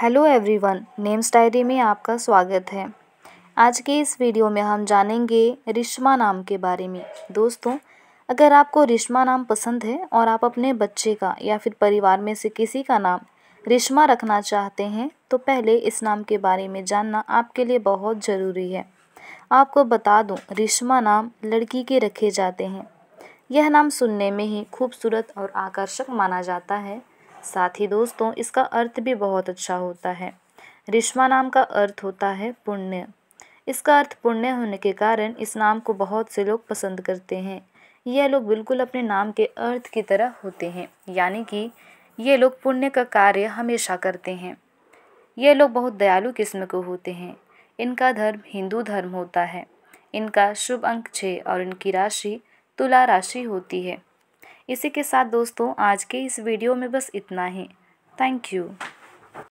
hello everyone names diary में आपका स्वागत है आज के इस वीडियो में हम जानेंगे रिश्मा नाम के बारे में दोस्तों अगर आपको रिश्मा नाम पसंद है और आप अपने बच्चे का या फिर परिवार में से किसी का नाम रिश्मा रखना चाहते हैं तो पहले इस नाम के बारे में जानना आपके लिए बहुत ज़रूरी है आपको बता दूँ रिश्मा नाम लड़की के रखे जाते हैं यह नाम सुनने में ही खूबसूरत और आकर्षक माना जाता है साथ ही दोस्तों इसका अर्थ भी बहुत अच्छा होता है रिश्मा नाम का अर्थ होता है पुण्य इसका अर्थ पुण्य होने के कारण इस नाम को बहुत से लोग पसंद करते हैं यह लोग बिल्कुल अपने नाम के अर्थ की तरह होते हैं यानी कि ये लोग पुण्य का कार्य हमेशा करते हैं ये लोग बहुत दयालु किस्म के होते हैं इनका धर्म हिंदू धर्म होता है इनका शुभ अंक छः और इनकी राशि तुला राशि होती है इसी के साथ दोस्तों आज के इस वीडियो में बस इतना ही थैंक यू